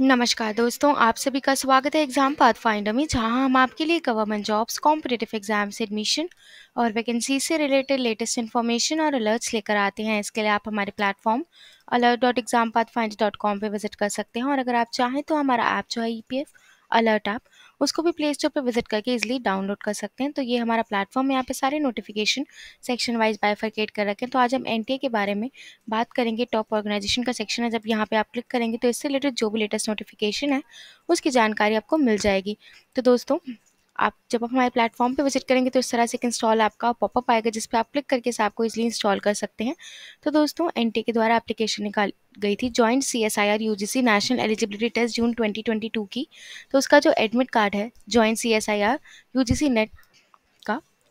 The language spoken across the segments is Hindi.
नमस्कार दोस्तों आप सभी का स्वागत है एग्जाम पाथ फाइंडर में जहां हम आपके लिए government jobs competitive exams admission और वैकेंसी से रिलेटेड लेटेस्ट इन्फॉर्मेशन और अलर्ट्स लेकर आते हैं इसके लिए आप हमारे platform alert dot exam path finder dot com पर विजिट कर सकते हैं और अगर आप चाहें तो हमारा ऐप जो है E P F alert app उसको भी प्ले स्टोर पर विजिट करके इज़िली डाउनलोड कर सकते हैं तो ये हमारा प्लेटफॉर्म यहाँ पे सारे नोटिफिकेशन सेक्शन वाइज बायफर्केट कर रखें तो आज हम एन के बारे में बात करेंगे टॉप ऑर्गेनाइजेशन का सेक्शन है जब यहाँ पर आप क्लिक करेंगे तो इससे रिलेटेड जो भी लेटेस्ट नोटिफिकेशन है उसकी जानकारी आपको मिल जाएगी तो दोस्तों आप जब आप हमारे प्लेटफॉर्म पे विजिट करेंगे तो इस तरह से एक इंस्टॉल आपका पॉपअप आएगा जिस पर आप क्लिक करके आपको ऐप इजीली इंस्टॉल कर सकते हैं तो दोस्तों एन के द्वारा एप्लीकेशन निकाल गई थी joint C S I R U G C national eligibility test June 2022 की तो उसका जो एडमिट कार्ड है joint C S I R U G C net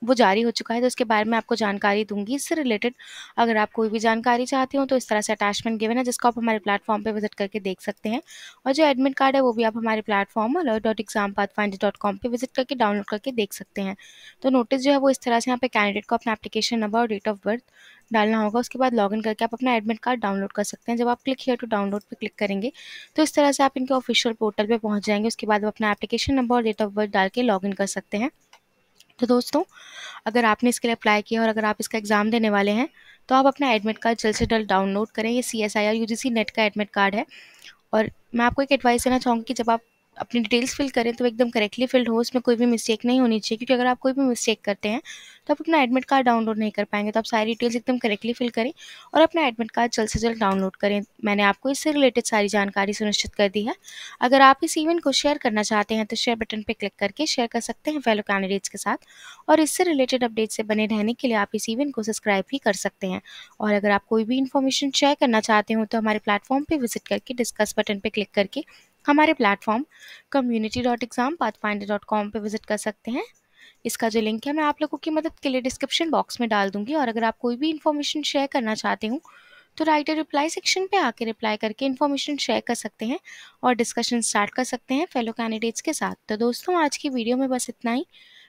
वो जारी हो चुका है तो इसके बारे में आपको जानकारी दूंगी इससे रिलेटेड अगर आप कोई भी जानकारी चाहते हो तो इस तरह से अटैचमेंट गिवन है जिसको आप हमारे प्लेटफॉर्म पर विजिट करके देख सकते हैं और जो एडमिट कार्ड है वो भी आप हमारे platform alert dot exam path find dot com पर विजिट करके डाउनलोड करके देख सकते हैं तो नोटिस जो है वो इस तरह से यहाँ पे कैंडिडेट को अपना एप्लीकेशन नंबर और डेट ऑफ बर्थ डालना होगा उसके बाद लॉगिन करके आप अपना एडमिट कार्ड डाउनलोड कर सकते हैं जब आप क्लिक हियर टू डाउनलोड पर क्लिक करेंगे तो इस तरह से आप इनके ऑफिशियल पोर्टल पे पहुंच जाएंगे उसके बाद आप अपना एप्लीकेशन नंबर और डेट ऑफ बर्थ डाल के लॉगिन कर सकते हैं तो दोस्तों अगर आपने इसके लिए अप्लाई किया और अगर आप इसका एग्ज़ाम देने वाले हैं तो आप अपना एडमिट कार्ड जल्द से जल्द डाउनलोड करें ये C S I R U G C net का एडमिट कार्ड है और मैं आपको एक एडवाइस देना चाहूँगी कि जब आप अपनी डिटेल्स फिल करें तो एकदम करेक्टली फिल्ड हो उसमें कोई भी मिस्टेक नहीं होनी चाहिए क्योंकि अगर आप कोई भी मिस्टेक करते हैं तो आप अपना एडमिट कार्ड डाउनलोड नहीं कर पाएंगे तो आप सारी डिटेल्स एकदम करेक्टली फिल करें और अपना एडमिट कार्ड जल्द से जल्द डाउनलोड करें मैंने आपको इससे रिलेटेड सारी जानकारी सुनिश्चित कर दी है अगर आप इस इवेंट को शेयर करना चाहते हैं तो शेयर बटन पर क्लिक करके शेयर कर सकते हैं फेलो कैंडिडेट्स के साथ और इससे रिलेटेड अपडेट से बने रहने के लिए आप इस इवेंट को सब्सक्राइब भी कर सकते हैं और अगर आप कोई भी इन्फॉर्मेशन शेयर करना चाहते हो तो हमारे प्लेटफॉर्म पर विजिट करके डिस्कस बटन पर क्लिक करके हमारे platform community dot exam path finder dot com पर विज़िट कर सकते हैं इसका जो लिंक है मैं आप लोगों की मदद के लिए डिस्क्रिप्शन बॉक्स में डाल दूंगी और अगर आप कोई भी इन्फॉर्मेशन शेयर करना चाहते हो तो राइटर रिप्लाई सेक्शन पे आके रिप्लाई करके इन्फॉर्मेशन शेयर कर सकते हैं और डिस्कशन स्टार्ट कर सकते हैं फेलो कैंडिडेट्स के साथ तो दोस्तों आज की वीडियो में बस इतना ही